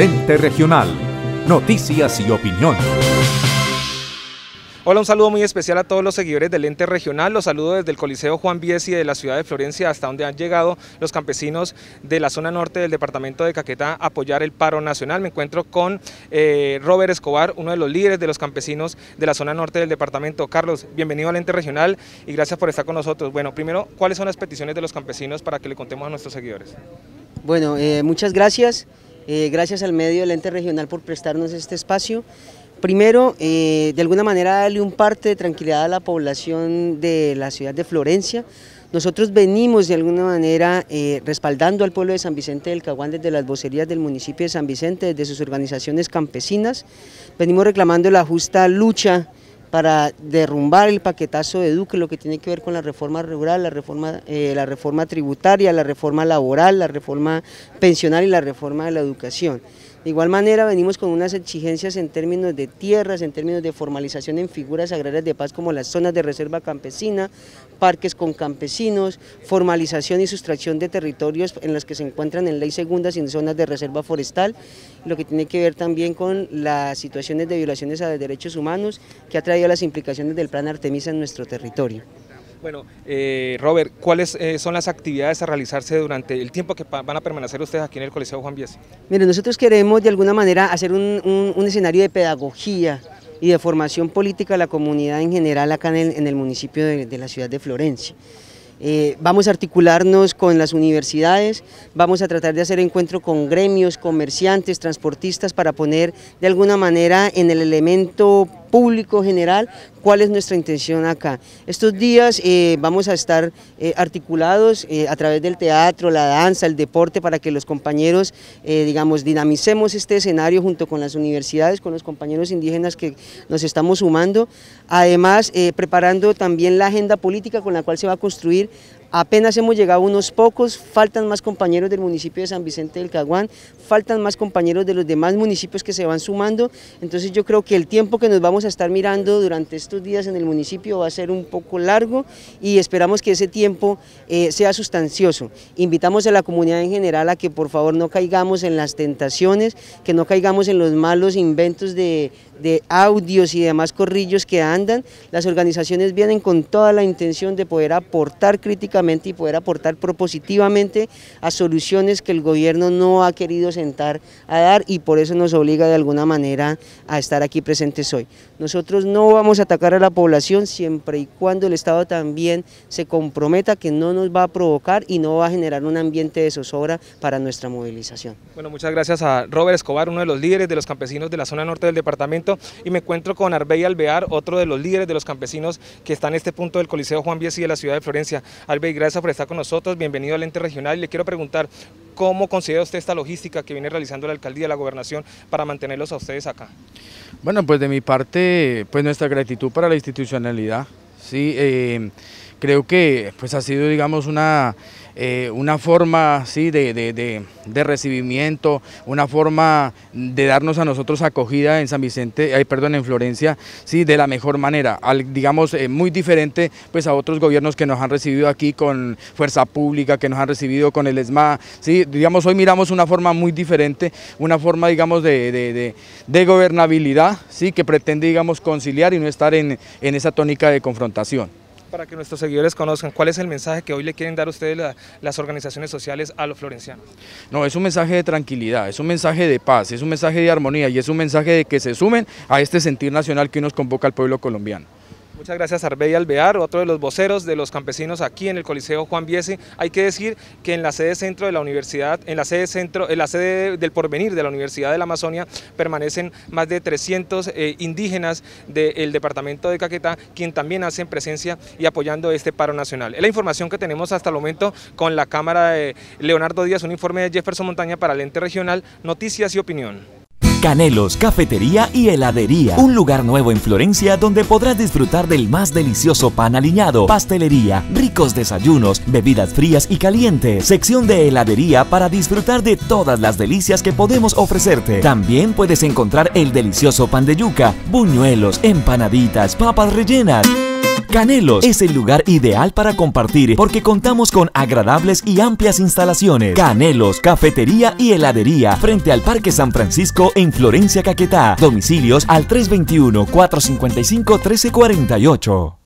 Lente Regional. Noticias y opinión. Hola, un saludo muy especial a todos los seguidores del Lente regional. Los saludo desde el Coliseo Juan Biesi de la ciudad de Florencia hasta donde han llegado los campesinos de la zona norte del departamento de Caquetá a apoyar el paro nacional. Me encuentro con eh, Robert Escobar, uno de los líderes de los campesinos de la zona norte del departamento. Carlos, bienvenido al Lente regional y gracias por estar con nosotros. Bueno, primero, ¿cuáles son las peticiones de los campesinos para que le contemos a nuestros seguidores? Bueno, eh, muchas gracias. Eh, gracias al medio del ente regional por prestarnos este espacio. Primero, eh, de alguna manera darle un parte de tranquilidad a la población de la ciudad de Florencia. Nosotros venimos de alguna manera eh, respaldando al pueblo de San Vicente del Caguán desde las vocerías del municipio de San Vicente, desde sus organizaciones campesinas. Venimos reclamando la justa lucha para derrumbar el paquetazo de Duque, lo que tiene que ver con la reforma rural, la reforma, eh, la reforma tributaria, la reforma laboral, la reforma pensional y la reforma de la educación. De igual manera venimos con unas exigencias en términos de tierras, en términos de formalización en figuras agrarias de paz como las zonas de reserva campesina, parques con campesinos, formalización y sustracción de territorios en las que se encuentran en ley segunda sin zonas de reserva forestal, lo que tiene que ver también con las situaciones de violaciones a derechos humanos que ha traído las implicaciones del plan Artemisa en nuestro territorio. Bueno, eh, Robert, ¿cuáles eh, son las actividades a realizarse durante el tiempo que van a permanecer ustedes aquí en el Coliseo Juan Víez? Mire, nosotros queremos de alguna manera hacer un, escenario de pedagogía y de formación política a la comunidad en general acá en el, municipio de, la ciudad de Florencia. Eh, vamos a articularnos con las universidades, vamos a tratar de hacer encuentro con gremios, comerciantes, transportistas para poner de alguna manera en el elemento público general, cuál es nuestra intención acá. Estos días eh, vamos a estar eh, articulados eh, a través del teatro, la danza, el deporte, para que los compañeros, digamos, dinamicemos este escenario junto con las universidades, con los compañeros indígenas que nos estamos sumando, además preparando también la agenda política con la cual se va a construir Apenas hemos llegado unos pocos, faltan más compañeros del municipio de San Vicente del Caguán, faltan más compañeros de los demás municipios que se van sumando, entonces yo creo que el tiempo que nos vamos a estar mirando durante estos días en el municipio va a ser un poco largo y esperamos que ese tiempo eh, sea sustancioso. Invitamos a la comunidad en general a que por favor no caigamos en las tentaciones, que no caigamos en los malos inventos de, de audios y demás corrillos que andan. Las organizaciones vienen con toda la intención de poder aportar críticas y poder aportar propositivamente a soluciones que el gobierno no ha querido sentar a dar y por eso nos obliga de alguna manera a estar aquí presentes hoy. Nosotros no vamos a atacar a la población siempre y cuando el Estado también se comprometa que no nos va a provocar y no va a generar un ambiente de zozobra para nuestra movilización. Bueno, muchas gracias a Robert Escobar, uno de los líderes de los campesinos de la zona norte del departamento y me encuentro con Arbey Alvear, otro de los líderes de los campesinos que está en este punto del Coliseo Juan Biesi de la ciudad de Florencia gracias por estar con nosotros. Bienvenido al ente regional. Y le quiero preguntar, ¿cómo considera usted esta logística que viene realizando la alcaldía, la gobernación, para mantenerlos a ustedes acá? Bueno, pues de mi parte, pues nuestra gratitud para la institucionalidad. Sí, eh, creo que pues ha sido digamos una, eh, una forma de, recibimiento, una forma de darnos a nosotros acogida en San Vicente, perdón, en Florencia, ¿sí? de la mejor manera, al, digamos eh, muy diferente pues a otros gobiernos que nos han recibido aquí con Fuerza Pública, que nos han recibido con el ESMA, ¿sí? digamos hoy miramos una forma muy diferente, una forma digamos de, gobernabilidad ¿sí? que pretende digamos conciliar y no estar en esa tónica de confrontación para que nuestros seguidores conozcan cuál es el mensaje que hoy le quieren dar ustedes las organizaciones sociales a los florencianos. No, es un mensaje de tranquilidad, es un mensaje de paz, es un mensaje de armonía y es un mensaje de que se sumen a este sentir nacional que nos convoca al pueblo colombiano. Muchas gracias Arbey Alvear, otro de los voceros de los campesinos aquí en el Coliseo Juan Viese. Hay que decir que en la sede centro de la universidad, en la sede centro, en la sede del porvenir de la Universidad de la Amazonia permanecen más de 300 eh, indígenas del departamento de Caquetá, quien también hacen presencia y apoyando este paro nacional. Es la información que tenemos hasta el momento con la cámara de Leonardo Díaz, un informe de Jefferson Montaña para el ente regional, noticias y opinión. Canelos, cafetería y heladería. Un lugar nuevo en Florencia donde podrás disfrutar del más delicioso pan aliñado, pastelería, ricos desayunos, bebidas frías y calientes, sección de heladería para disfrutar de todas las delicias que podemos ofrecerte. También puedes encontrar el delicioso pan de yuca, buñuelos, empanaditas, papas rellenas. Canelos es el lugar ideal para compartir porque contamos con agradables y amplias instalaciones. Canelos, cafetería y heladería frente al Parque San Francisco en Florencia Caquetá. Domicilios al 321 455 1348.